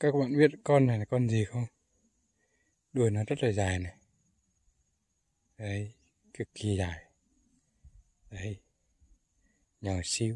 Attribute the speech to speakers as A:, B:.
A: các bạn biết con này là con gì không đuôi nó rất là dài này đấy cực kỳ dài đấy nhỏ xíu